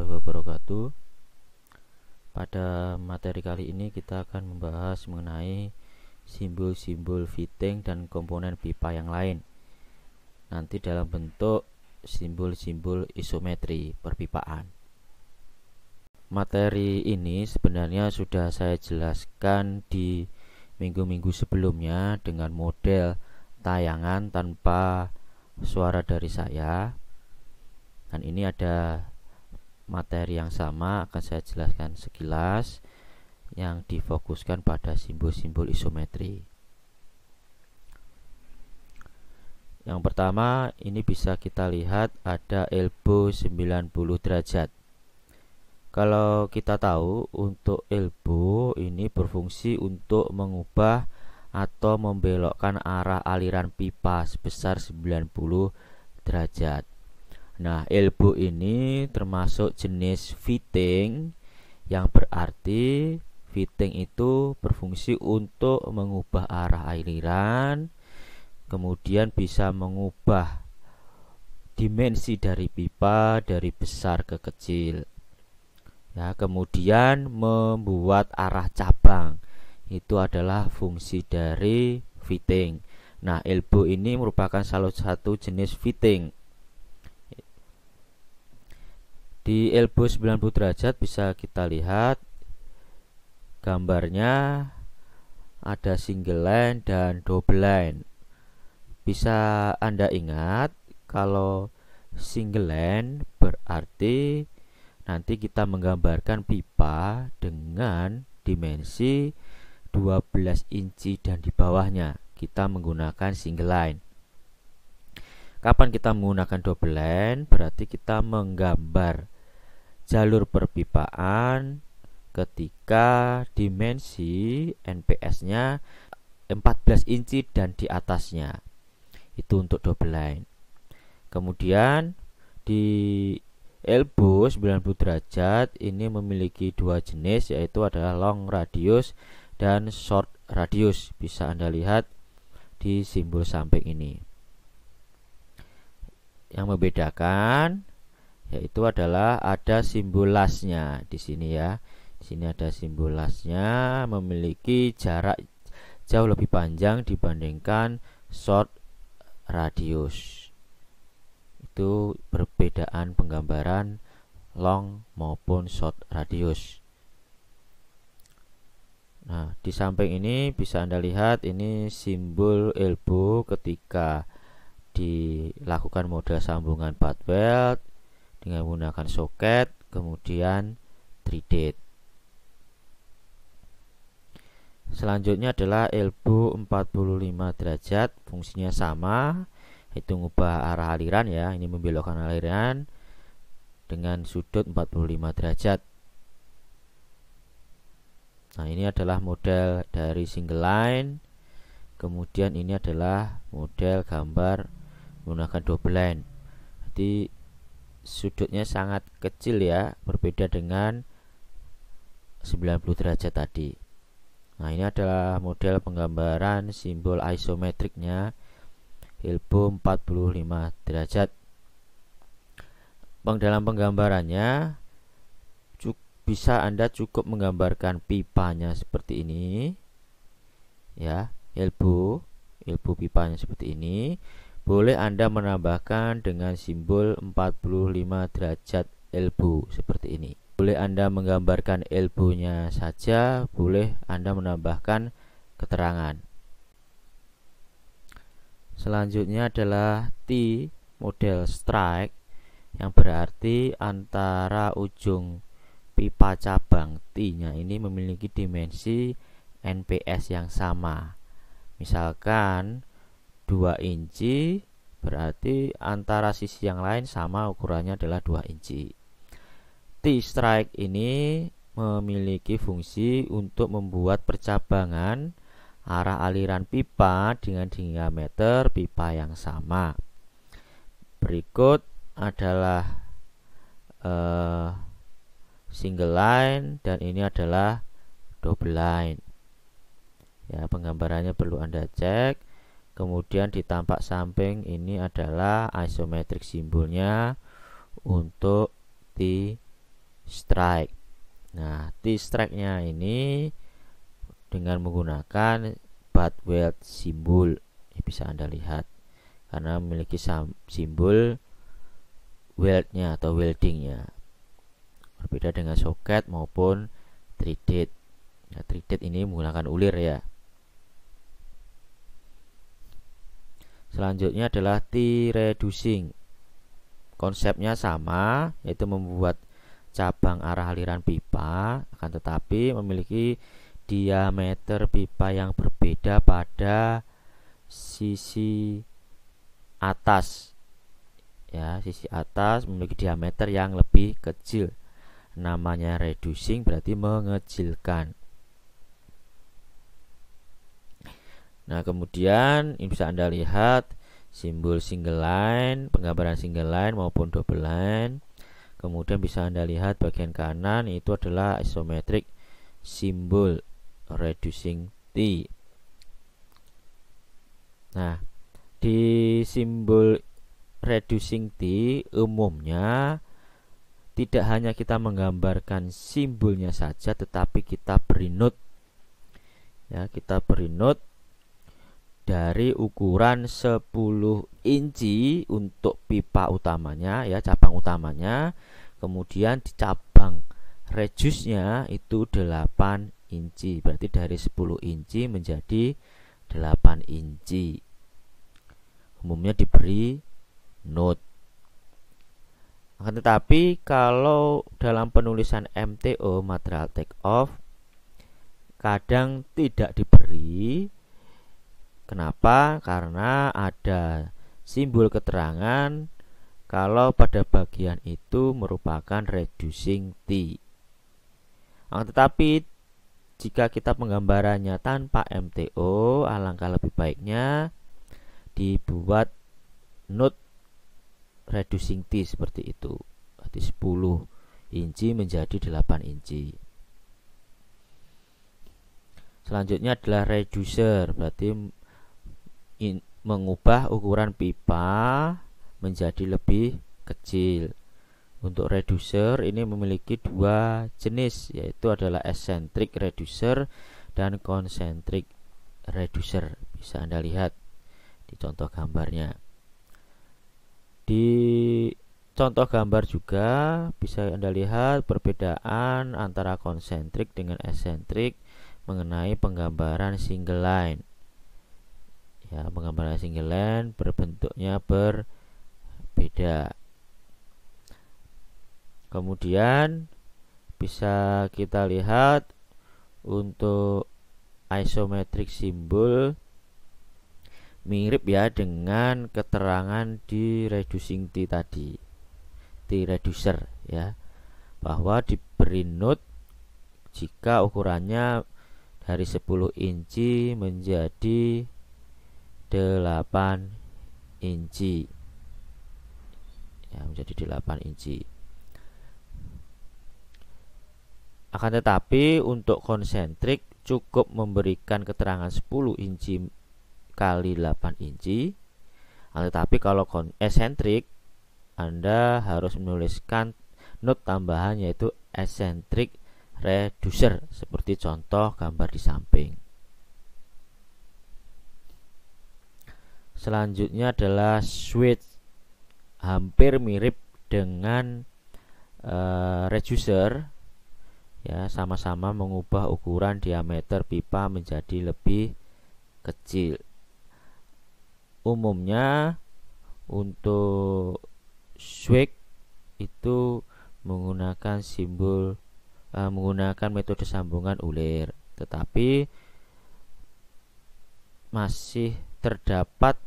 wabarakatuh Pada materi kali ini kita akan membahas mengenai simbol-simbol fitting dan komponen pipa yang lain Nanti dalam bentuk simbol-simbol isometri perpipaan Materi ini sebenarnya sudah saya jelaskan di minggu-minggu sebelumnya dengan model tayangan tanpa suara dari saya dan ini ada materi yang sama akan saya jelaskan sekilas yang difokuskan pada simbol-simbol isometri. Yang pertama, ini bisa kita lihat ada elbow 90 derajat. Kalau kita tahu untuk elbow ini berfungsi untuk mengubah atau membelokkan arah aliran pipa sebesar 90 derajat. Nah, elbow ini termasuk jenis fitting yang berarti fitting itu berfungsi untuk mengubah arah aliran, kemudian bisa mengubah dimensi dari pipa dari besar ke kecil. Ya, kemudian membuat arah cabang. Itu adalah fungsi dari fitting. Nah, elbow ini merupakan salah satu jenis fitting di elbow 90 derajat bisa kita lihat gambarnya ada single line dan double line bisa anda ingat kalau single line berarti nanti kita menggambarkan pipa dengan dimensi 12 inci dan di bawahnya kita menggunakan single line kapan kita menggunakan double line berarti kita menggambar jalur perpipaan ketika dimensi NPS-nya 14 inci dan di atasnya. Itu untuk double line. Kemudian di elbow 90 derajat ini memiliki dua jenis yaitu adalah long radius dan short radius. Bisa Anda lihat di simbol samping ini. Yang membedakan yaitu adalah ada simbol lasnya di sini ya. Di sini ada simbol lasnya memiliki jarak jauh lebih panjang dibandingkan short radius. Itu perbedaan penggambaran long maupun short radius. Nah, di samping ini bisa Anda lihat ini simbol elbow ketika dilakukan model sambungan butt weld dengan menggunakan soket kemudian 3D selanjutnya adalah elbow 45 derajat fungsinya sama itu mengubah arah aliran ya ini membelokkan aliran dengan sudut 45 derajat nah ini adalah model dari single line kemudian ini adalah model gambar menggunakan double line jadi sudutnya sangat kecil ya berbeda dengan 90 derajat tadi nah ini adalah model penggambaran simbol isometriknya Hilbo 45 derajat dalam penggambarannya bisa Anda cukup menggambarkan pipanya seperti ini ya Hilbo Hilbo pipanya seperti ini boleh Anda menambahkan dengan simbol 45 derajat elbow seperti ini. Boleh Anda menggambarkan elbownya saja, boleh Anda menambahkan keterangan. Selanjutnya adalah T model strike yang berarti antara ujung pipa cabang T-nya ini memiliki dimensi NPS yang sama. Misalkan 2 inci berarti antara sisi yang lain sama ukurannya adalah 2 inci T strike ini memiliki fungsi untuk membuat percabangan arah aliran pipa dengan diameter pipa yang sama berikut adalah uh, single line dan ini adalah double line ya penggambarannya perlu anda cek kemudian di tampak samping ini adalah isometric simbolnya untuk T strike nah T strike nya ini dengan menggunakan butt weld simbol ini bisa anda lihat karena memiliki simbol weldnya atau weldingnya berbeda dengan soket maupun 3D nah, 3 ini menggunakan ulir ya Selanjutnya adalah T-reducing. Konsepnya sama, yaitu membuat cabang arah aliran pipa, akan tetapi memiliki diameter pipa yang berbeda pada sisi atas. Ya, sisi atas memiliki diameter yang lebih kecil. Namanya reducing berarti mengecilkan. Nah, kemudian ini bisa Anda lihat simbol single line, penggambaran single line maupun double line. Kemudian bisa Anda lihat bagian kanan itu adalah isometric simbol reducing T. Nah, di simbol reducing T umumnya tidak hanya kita menggambarkan simbolnya saja tetapi kita beri note ya kita beri note dari ukuran 10 inci untuk pipa utamanya ya cabang utamanya kemudian di cabang radiusnya itu 8 inci berarti dari 10 inci menjadi 8 inci umumnya diberi note akan tetapi kalau dalam penulisan MTO material take off kadang tidak diberi Kenapa? Karena ada simbol keterangan kalau pada bagian itu merupakan reducing T. Nah, tetapi jika kita penggambarannya tanpa MTO, alangkah lebih baiknya dibuat note reducing T seperti itu. Berarti 10 inci menjadi 8 inci. Selanjutnya adalah reducer, berarti in, mengubah ukuran pipa menjadi lebih kecil. Untuk reducer ini memiliki dua jenis yaitu adalah eccentric reducer dan concentric reducer. Bisa Anda lihat di contoh gambarnya. Di contoh gambar juga bisa Anda lihat perbedaan antara concentric dengan eccentric mengenai penggambaran single line ya penggambaran single line berbentuknya berbeda kemudian bisa kita lihat untuk isometric simbol mirip ya dengan keterangan di reducing T tadi T reducer ya bahwa diberi note jika ukurannya dari 10 inci menjadi 8 inci ya menjadi 8 inci akan tetapi untuk konsentrik cukup memberikan keterangan 10 inci kali 8 inci akan tetapi kalau esentrik Anda harus menuliskan not tambahan yaitu esentrik reducer seperti contoh gambar di samping selanjutnya adalah switch hampir mirip dengan uh, eh, reducer ya sama-sama mengubah ukuran diameter pipa menjadi lebih kecil umumnya untuk switch itu menggunakan simbol uh, menggunakan metode sambungan ulir tetapi masih terdapat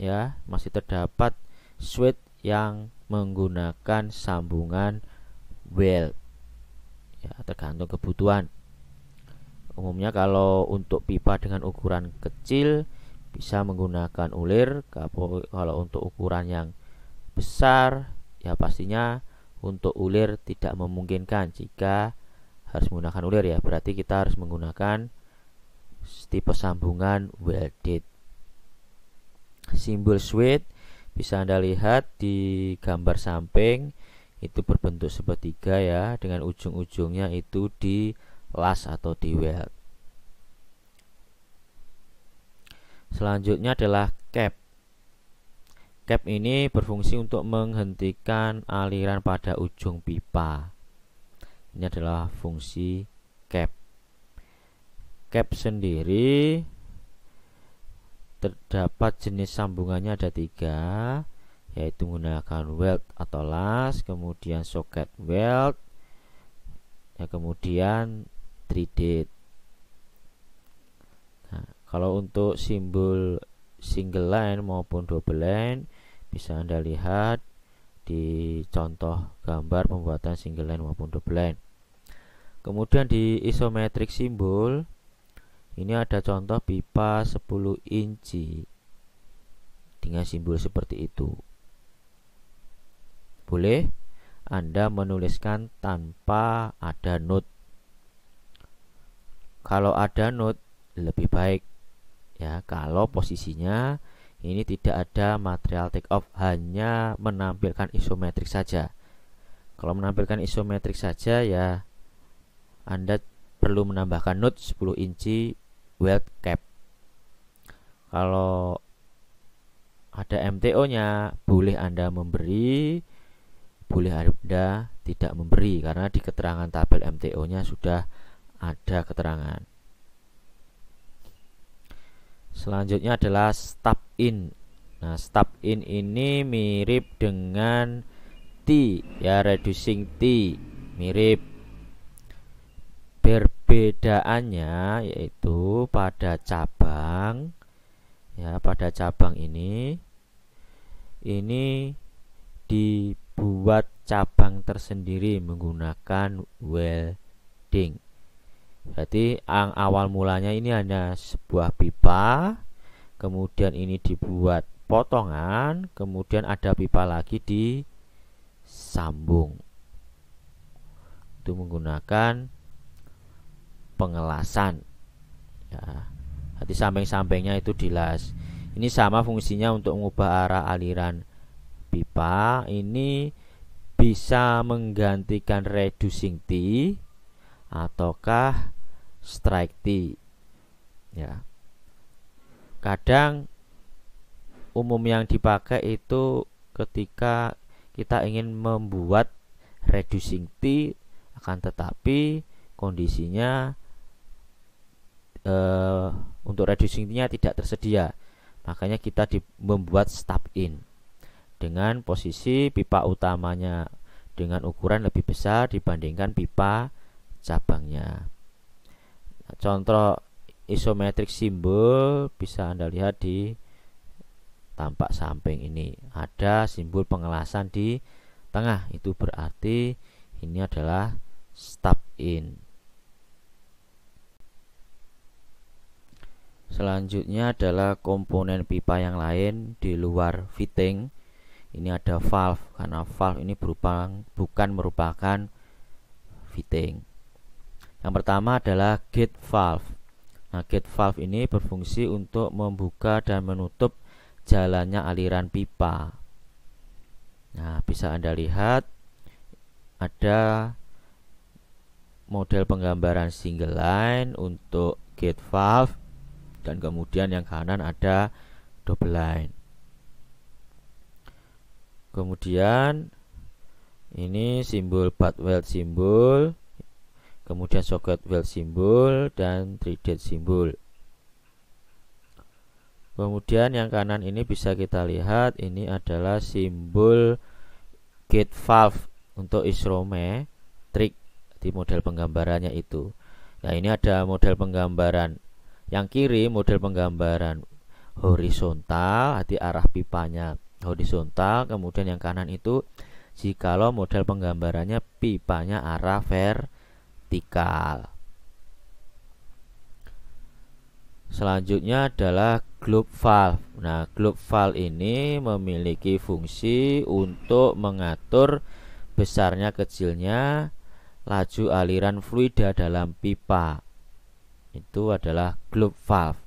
ya masih terdapat switch yang menggunakan sambungan weld ya tergantung kebutuhan umumnya kalau untuk pipa dengan ukuran kecil bisa menggunakan ulir kalau untuk ukuran yang besar ya pastinya untuk ulir tidak memungkinkan jika harus menggunakan ulir ya berarti kita harus menggunakan tipe sambungan welded Simbol switch bisa Anda lihat di gambar samping itu berbentuk sepertiga ya dengan ujung-ujungnya itu di las atau di weld. Selanjutnya adalah cap. Cap ini berfungsi untuk menghentikan aliran pada ujung pipa. Ini adalah fungsi cap. Cap sendiri terdapat jenis sambungannya ada tiga yaitu menggunakan weld atau las kemudian soket weld ya kemudian 3D nah, kalau untuk simbol single line maupun double line bisa anda lihat di contoh gambar pembuatan single line maupun double line kemudian di isometric simbol ini ada contoh pipa 10 inci dengan simbol seperti itu. Boleh Anda menuliskan tanpa ada note. Kalau ada note lebih baik ya kalau posisinya ini tidak ada material take off hanya menampilkan isometrik saja. Kalau menampilkan isometrik saja ya Anda perlu menambahkan note 10 inci wealth cap. Kalau ada MTO-nya, boleh Anda memberi, boleh Anda tidak memberi karena di keterangan tabel MTO-nya sudah ada keterangan. Selanjutnya adalah stop in. Nah, stop in ini mirip dengan T ya reducing T mirip perbedaannya yaitu pada cabang ya pada cabang ini ini dibuat cabang tersendiri menggunakan welding berarti ang awal mulanya ini hanya sebuah pipa kemudian ini dibuat potongan kemudian ada pipa lagi di sambung itu menggunakan pengelasan ya, samping-sampingnya itu dilas ini sama fungsinya untuk mengubah arah aliran pipa ini bisa menggantikan reducing T ataukah strike T ya kadang umum yang dipakai itu ketika kita ingin membuat reducing T akan tetapi kondisinya e, untuk reducingnya tidak tersedia makanya kita di, membuat stop in dengan posisi pipa utamanya dengan ukuran lebih besar dibandingkan pipa cabangnya nah, contoh isometrik simbol bisa anda lihat di tampak samping ini ada simbol pengelasan di tengah itu berarti ini adalah stop in Selanjutnya adalah komponen pipa yang lain di luar fitting. Ini ada valve karena valve ini berupa bukan merupakan fitting. Yang pertama adalah gate valve. Nah, gate valve ini berfungsi untuk membuka dan menutup jalannya aliran pipa. Nah, bisa Anda lihat ada model penggambaran single line untuk gate valve dan kemudian yang kanan ada double line kemudian ini simbol butt weld simbol kemudian socket weld simbol dan 3 simbol kemudian yang kanan ini bisa kita lihat ini adalah simbol gate valve untuk isrome trik di model penggambarannya itu nah ini ada model penggambaran yang kiri model penggambaran horizontal di arah pipanya horizontal kemudian yang kanan itu jikalau model penggambarannya pipanya arah vertikal selanjutnya adalah globe valve nah globe valve ini memiliki fungsi untuk mengatur besarnya kecilnya laju aliran fluida dalam pipa itu adalah globe valve.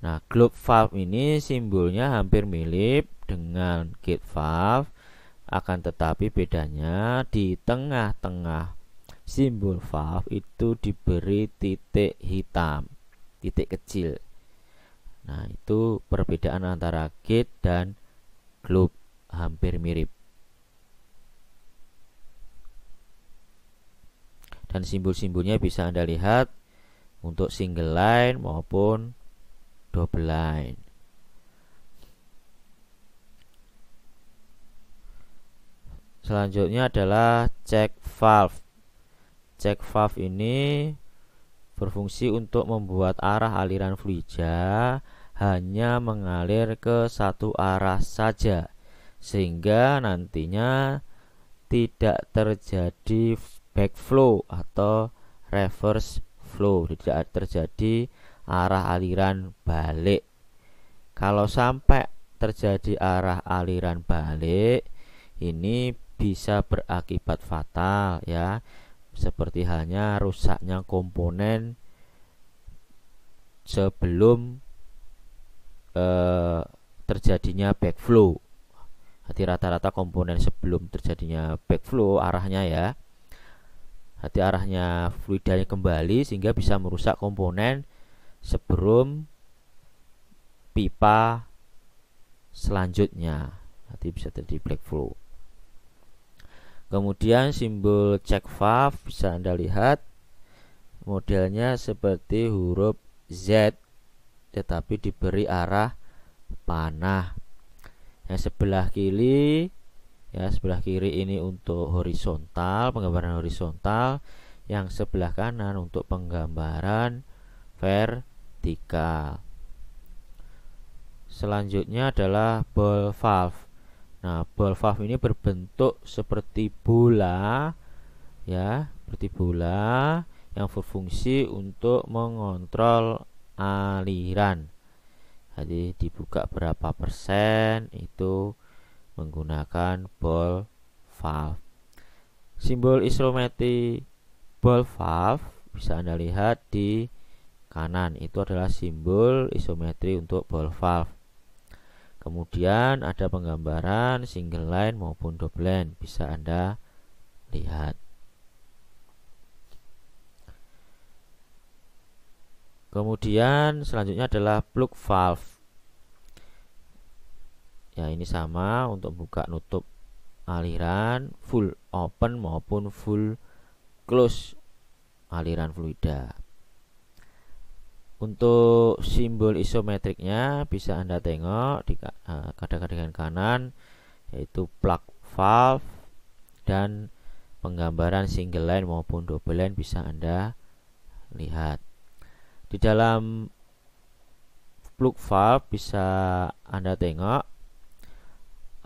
Nah, globe valve ini simbolnya hampir mirip dengan gate valve, akan tetapi bedanya di tengah-tengah simbol valve itu diberi titik hitam, titik kecil. Nah, itu perbedaan antara gate dan globe hampir mirip. Dan simbol-simbolnya bisa Anda lihat untuk single line maupun double line. Selanjutnya adalah check valve. Check valve ini berfungsi untuk membuat arah aliran fluida hanya mengalir ke satu arah saja sehingga nantinya tidak terjadi backflow atau reverse flow, tidak terjadi arah aliran balik. Kalau sampai terjadi arah aliran balik, ini bisa berakibat fatal ya. Seperti halnya rusaknya komponen sebelum eh, terjadinya backflow. Jadi rata-rata komponen sebelum terjadinya backflow arahnya ya Hati arahnya fluidanya kembali sehingga bisa merusak komponen sebelum pipa selanjutnya. Nanti bisa terjadi black flow. Kemudian simbol check valve bisa Anda lihat modelnya seperti huruf Z tetapi diberi arah panah. Yang sebelah kiri ya sebelah kiri ini untuk horizontal penggambaran horizontal yang sebelah kanan untuk penggambaran vertikal selanjutnya adalah ball valve nah ball valve ini berbentuk seperti bola ya seperti bola yang berfungsi untuk mengontrol aliran jadi dibuka berapa persen itu menggunakan ball valve. Simbol isometri ball valve bisa Anda lihat di kanan. Itu adalah simbol isometri untuk ball valve. Kemudian ada penggambaran single line maupun double line bisa Anda lihat. Kemudian selanjutnya adalah plug valve ya ini sama untuk buka nutup aliran full open maupun full close aliran fluida untuk simbol isometriknya bisa anda tengok di eh, kadang-kadang kanan yaitu plug valve dan penggambaran single line maupun double line bisa anda lihat di dalam plug valve bisa anda tengok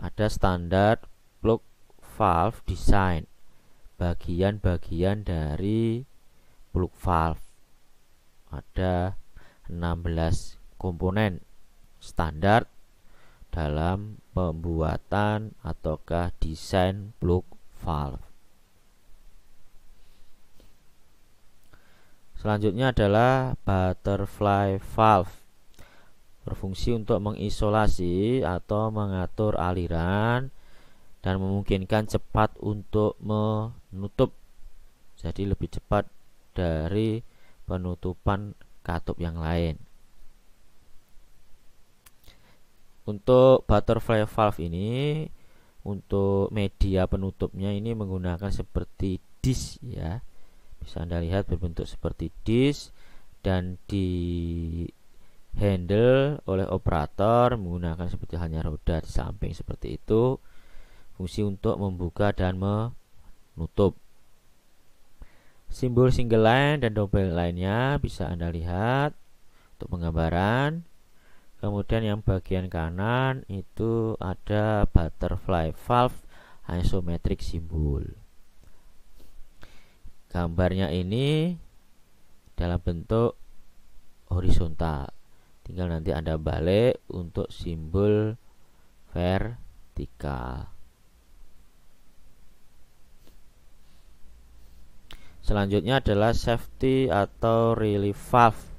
ada standar plug valve design bagian-bagian dari plug valve ada 16 komponen standar dalam pembuatan ataukah desain plug valve selanjutnya adalah butterfly valve berfungsi untuk mengisolasi atau mengatur aliran dan memungkinkan cepat untuk menutup jadi lebih cepat dari penutupan katup yang lain untuk butterfly valve ini untuk media penutupnya ini menggunakan seperti disk ya bisa anda lihat berbentuk seperti disk dan di handle oleh operator menggunakan seperti halnya roda di samping seperti itu fungsi untuk membuka dan menutup simbol single line dan double line-nya bisa Anda lihat untuk penggambaran kemudian yang bagian kanan itu ada butterfly valve isometric simbol gambarnya ini dalam bentuk horizontal tinggal nanti Anda balik untuk simbol vertikal. Selanjutnya adalah safety atau relief valve.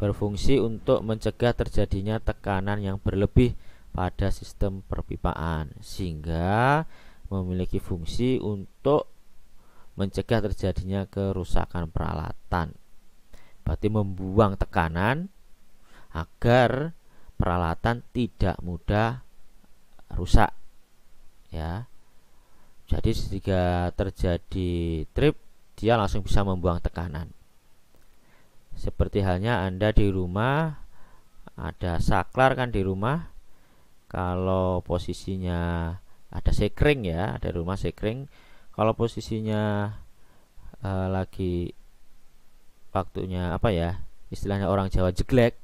Berfungsi untuk mencegah terjadinya tekanan yang berlebih pada sistem perpipaan sehingga memiliki fungsi untuk mencegah terjadinya kerusakan peralatan. Berarti membuang tekanan agar peralatan tidak mudah rusak ya jadi jika terjadi trip dia langsung bisa membuang tekanan seperti halnya anda di rumah ada saklar kan di rumah kalau posisinya ada sekring ya ada rumah sekring kalau posisinya e, lagi waktunya apa ya istilahnya orang Jawa jeglek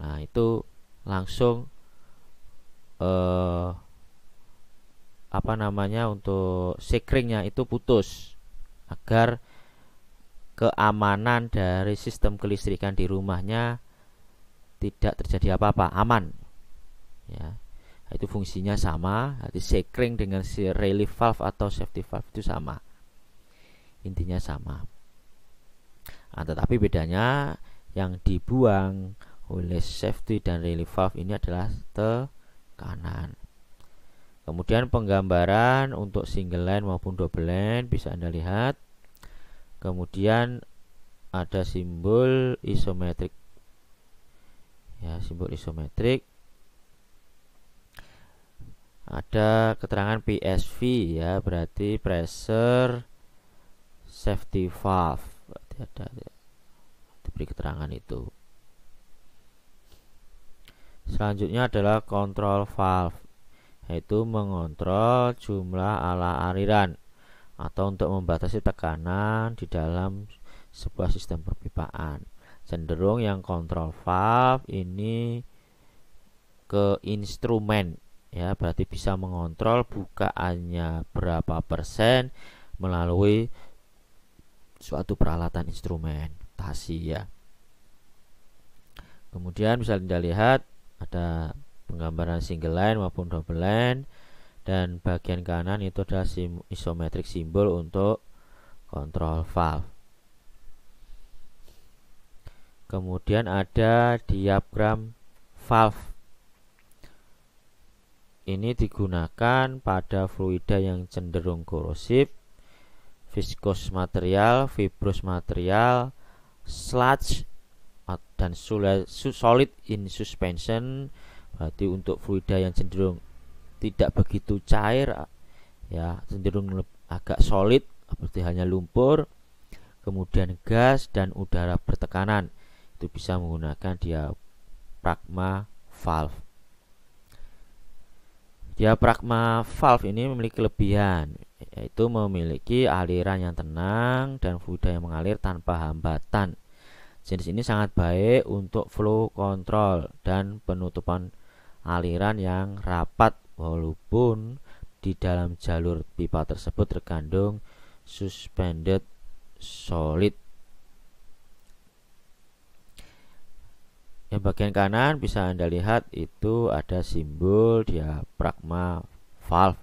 Nah, itu langsung eh apa namanya untuk sekringnya itu putus agar keamanan dari sistem kelistrikan di rumahnya tidak terjadi apa-apa, aman. Ya. Itu fungsinya sama, jadi sekring dengan si relief valve atau safety valve itu sama. Intinya sama. Nah, tetapi bedanya yang dibuang oleh safety dan relief valve ini adalah tekanan. Kemudian penggambaran untuk single line maupun double line bisa Anda lihat. Kemudian ada simbol isometrik. Ya, simbol isometrik ada keterangan PSV ya berarti pressure safety valve berarti ada ya. diberi keterangan itu Selanjutnya adalah kontrol valve, yaitu mengontrol jumlah ala aliran atau untuk membatasi tekanan di dalam sebuah sistem perpipaan. Cenderung yang kontrol valve ini ke instrumen ya, berarti bisa mengontrol bukaannya berapa persen melalui suatu peralatan instrumen, tasi ya. Kemudian bisa Anda lihat ada penggambaran single line maupun double line dan bagian kanan itu adalah sim isometric simbol untuk control valve kemudian ada diagram valve ini digunakan pada fluida yang cenderung korosif, viskos material, fibrous material, sludge, dan solid in suspension berarti untuk fluida yang cenderung tidak begitu cair ya cenderung agak solid seperti hanya lumpur kemudian gas dan udara bertekanan itu bisa menggunakan dia pragma valve dia pragma valve ini memiliki kelebihan yaitu memiliki aliran yang tenang dan fluida yang mengalir tanpa hambatan Jenis ini sangat baik untuk flow control dan penutupan aliran yang rapat walaupun di dalam jalur pipa tersebut terkandung suspended solid. Yang bagian kanan bisa Anda lihat itu ada simbol diafragma valve.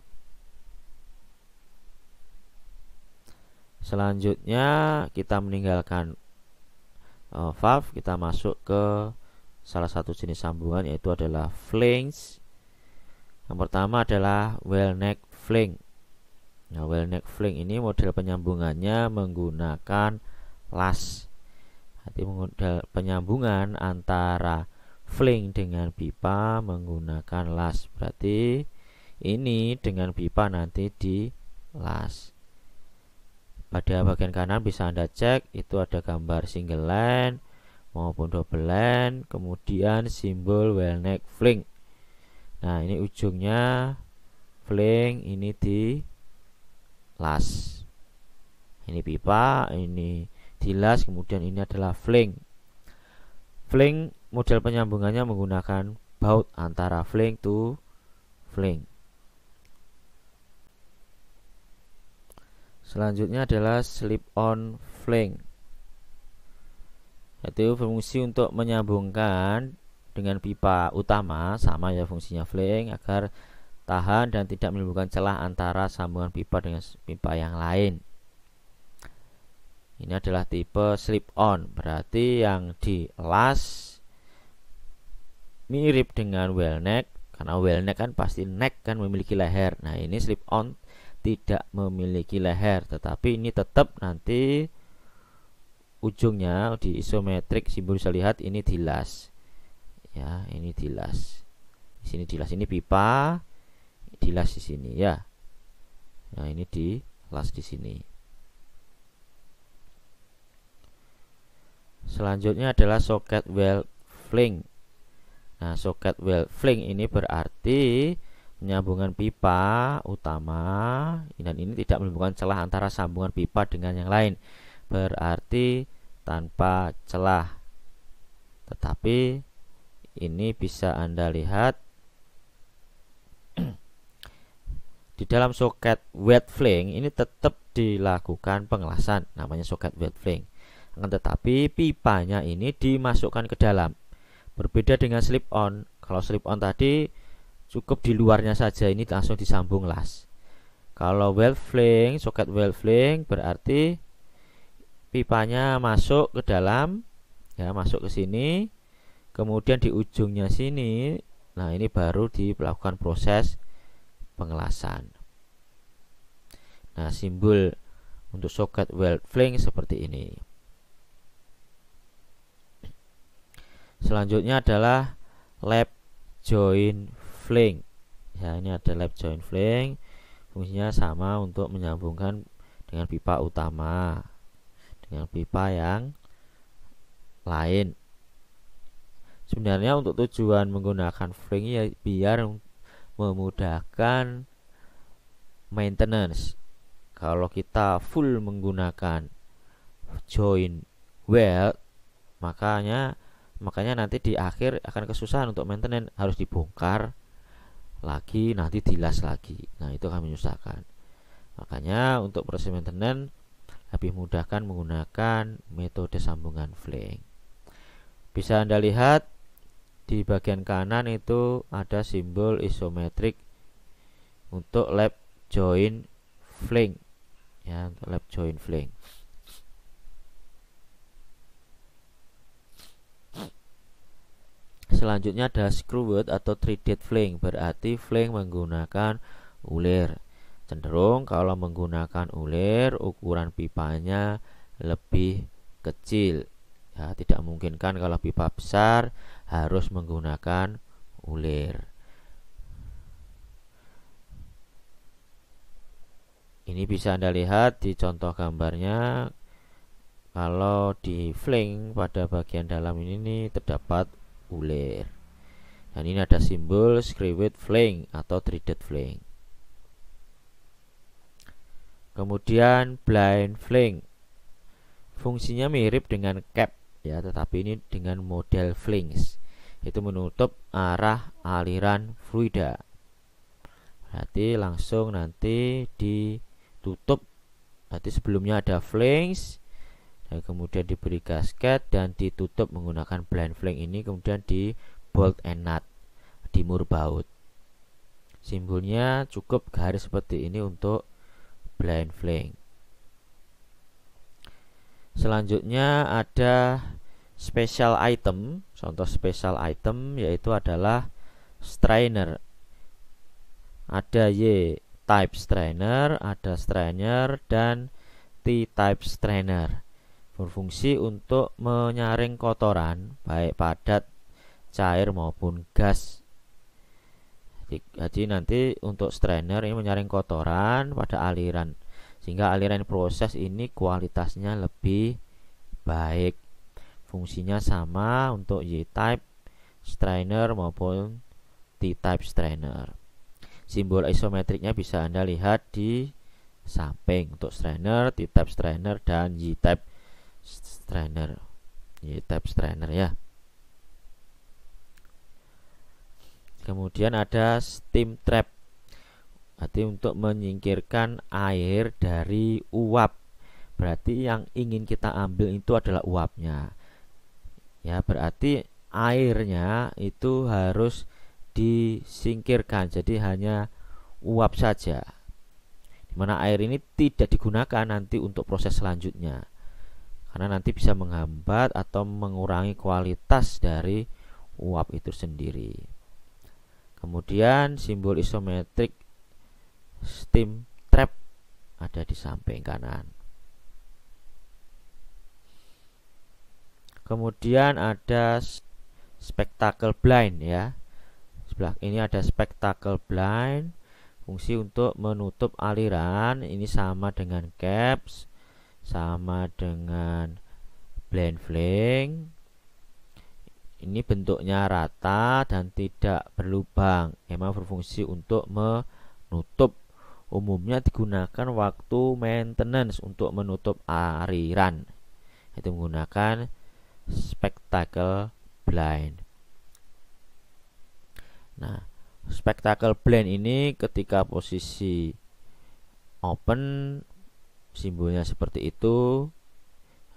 Selanjutnya kita meninggalkan uh, valve kita masuk ke salah satu jenis sambungan yaitu adalah flange yang pertama adalah well neck flange nah well neck flange ini model penyambungannya menggunakan las arti model penyambungan antara flange dengan pipa menggunakan las berarti ini dengan pipa nanti di las pada bagian kanan bisa Anda cek itu ada gambar single line maupun double line kemudian simbol well neck fling nah ini ujungnya fling ini di las ini pipa ini di las, kemudian ini adalah fling fling model penyambungannya menggunakan baut antara fling to fling Selanjutnya adalah slip on fling. Yaitu fungsi untuk menyambungkan dengan pipa utama sama ya fungsinya fling agar tahan dan tidak menimbulkan celah antara sambungan pipa dengan pipa yang lain. Ini adalah tipe slip on, berarti yang di las mirip dengan well neck karena well neck kan pasti neck kan memiliki leher. Nah, ini slip on tidak memiliki leher tetapi ini tetap nanti ujungnya di isometrik simbol bisa lihat ini dilas ya ini dilas di sini dilas ini pipa dilas di sini ya nah ini dilas di sini selanjutnya adalah soket well fling nah soket well fling ini berarti penyambungan pipa utama dan ini tidak menimbulkan celah antara sambungan pipa dengan yang lain berarti tanpa celah tetapi ini bisa Anda lihat di dalam soket wet fling ini tetap dilakukan pengelasan namanya soket wet fling tetapi pipanya ini dimasukkan ke dalam berbeda dengan slip on kalau slip on tadi cukup di luarnya saja ini langsung disambung las kalau well fling soket well fling berarti pipanya masuk ke dalam ya masuk ke sini kemudian di ujungnya sini nah ini baru dilakukan proses pengelasan nah simbol untuk soket well fling seperti ini selanjutnya adalah lab join flank ya ini ada lab join flank fungsinya sama untuk menyambungkan dengan pipa utama dengan pipa yang lain sebenarnya untuk tujuan menggunakan fling ya biar memudahkan maintenance kalau kita full menggunakan join weld makanya makanya nanti di akhir akan kesusahan untuk maintenance harus dibongkar lagi nanti dilas lagi nah itu akan menyusahkan makanya untuk proses maintenance lebih mudahkan menggunakan metode sambungan fling bisa anda lihat di bagian kanan itu ada simbol isometrik untuk lab join fling ya untuk lab join fling Selanjutnya ada screwed atau threaded fling, berarti fling menggunakan ulir. Cenderung kalau menggunakan ulir ukuran pipanya lebih kecil. Ya, tidak memungkinkan kalau pipa besar harus menggunakan ulir. Ini bisa Anda lihat di contoh gambarnya kalau di fling pada bagian dalam ini nih, terdapat ulir Dan ini ada simbol script fling atau threaded fling. Kemudian blind fling, Fungsinya mirip dengan cap ya, tetapi ini dengan model flings, Itu menutup arah aliran fluida. Berarti langsung nanti ditutup. Berarti sebelumnya ada flings dan eh, kemudian diberi gasket dan ditutup menggunakan blind flank ini kemudian di bolt and nut di mur baut simbolnya cukup garis seperti ini untuk blind flank selanjutnya ada special item contoh special item yaitu adalah strainer ada Y type strainer ada strainer dan T type strainer berfungsi untuk menyaring kotoran baik padat, cair maupun gas. Jadi nanti untuk strainer ini menyaring kotoran pada aliran sehingga aliran proses ini kualitasnya lebih baik. Fungsinya sama untuk Y-type strainer maupun T-type strainer. Simbol isometriknya bisa Anda lihat di samping untuk strainer, T-type strainer dan Y-type strainer ini iya, tab strainer ya kemudian ada steam trap berarti untuk menyingkirkan air dari uap berarti yang ingin kita ambil itu adalah uapnya ya berarti airnya itu harus disingkirkan jadi hanya uap saja dimana air ini tidak digunakan nanti untuk proses selanjutnya karena nanti bisa menghambat atau mengurangi kualitas dari uap itu sendiri. Kemudian simbol isometrik steam trap ada di samping kanan. Kemudian ada spectacle blind ya. Sebelah ini ada spectacle blind fungsi untuk menutup aliran ini sama dengan caps sama dengan blend fling, ini bentuknya rata dan tidak berlubang emang berfungsi untuk menutup umumnya digunakan waktu maintenance untuk menutup ariran. itu menggunakan spectacle blind nah spectacle blind ini ketika posisi open simbolnya seperti itu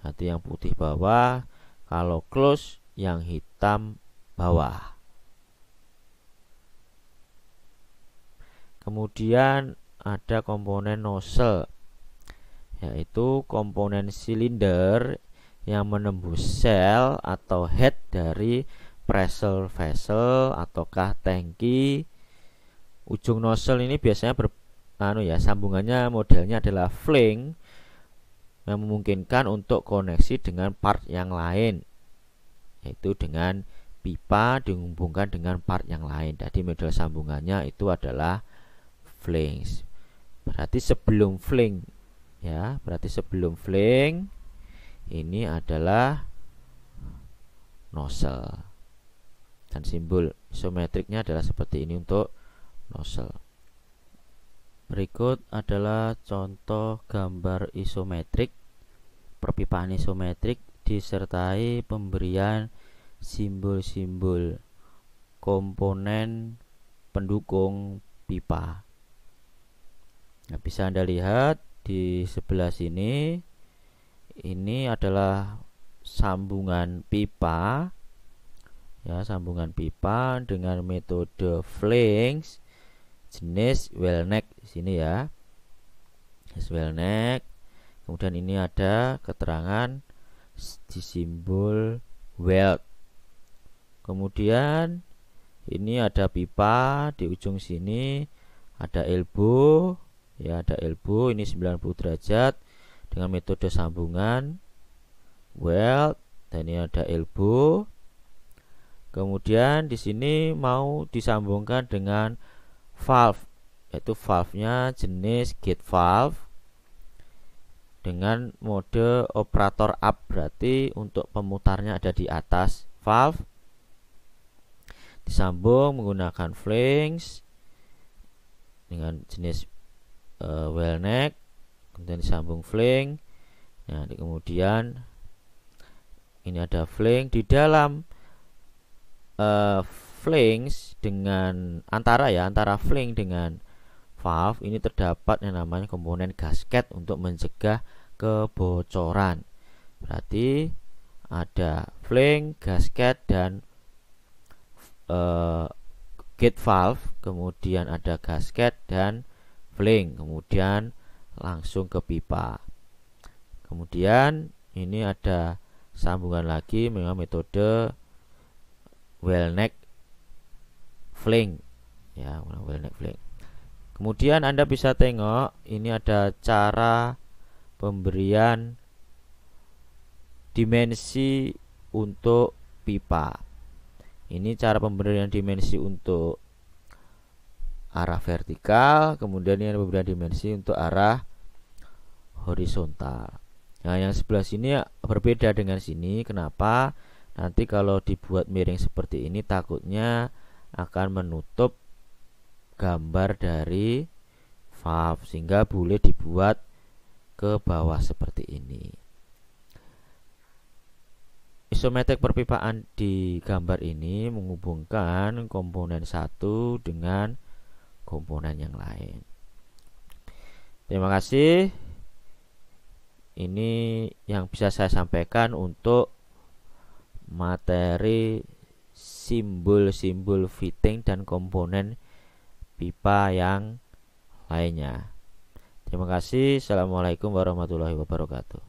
hati yang putih bawah kalau close yang hitam bawah kemudian ada komponen nozzle yaitu komponen silinder yang menembus sel atau head dari pressure vessel ataukah tangki ujung nozzle ini biasanya ber anu ya sambungannya modelnya adalah fling yang memungkinkan untuk koneksi dengan part yang lain yaitu dengan pipa dihubungkan dengan part yang lain jadi model sambungannya itu adalah flange berarti sebelum fling ya berarti sebelum fling ini adalah nozzle dan simbol isometriknya adalah seperti ini untuk nozzle Berikut adalah contoh gambar isometrik, perpipaan isometrik disertai pemberian simbol-simbol komponen pendukung pipa. Nah, bisa Anda lihat di sebelah sini ini adalah sambungan pipa ya sambungan pipa dengan metode flange jenis well neck di sini ya jenis neck kemudian ini ada keterangan di simbol weld kemudian ini ada pipa di ujung sini ada elbow ya ada elbow ini 90 derajat dengan metode sambungan weld dan ini ada elbow kemudian di sini mau disambungkan dengan valve yaitu valve-nya jenis gate valve dengan mode operator up berarti untuk pemutarnya ada di atas valve disambung menggunakan flings dengan jenis uh, well neck kemudian disambung fling nah kemudian ini ada fling di dalam uh, Flings dengan antara ya antara fling dengan valve ini terdapat yang namanya komponen gasket untuk mencegah kebocoran. Berarti ada fling, gasket dan uh, gate valve, kemudian ada gasket dan fling, kemudian langsung ke pipa. Kemudian ini ada sambungan lagi memang metode well neck Netflix, ya Welnet Netflix. kemudian Anda bisa tengok ini ada cara pemberian dimensi untuk pipa ini cara pemberian dimensi untuk arah vertikal kemudian ini pemberian dimensi untuk arah horizontal nah yang sebelah sini berbeda dengan sini kenapa nanti kalau dibuat miring seperti ini takutnya akan menutup gambar dari valve sehingga boleh dibuat ke bawah seperti ini isometrik perpipaan di gambar ini menghubungkan komponen satu dengan komponen yang lain terima kasih ini yang bisa saya sampaikan untuk materi simbol-simbol fitting dan komponen pipa yang lainnya. Terima kasih. Assalamualaikum warahmatullahi wabarakatuh.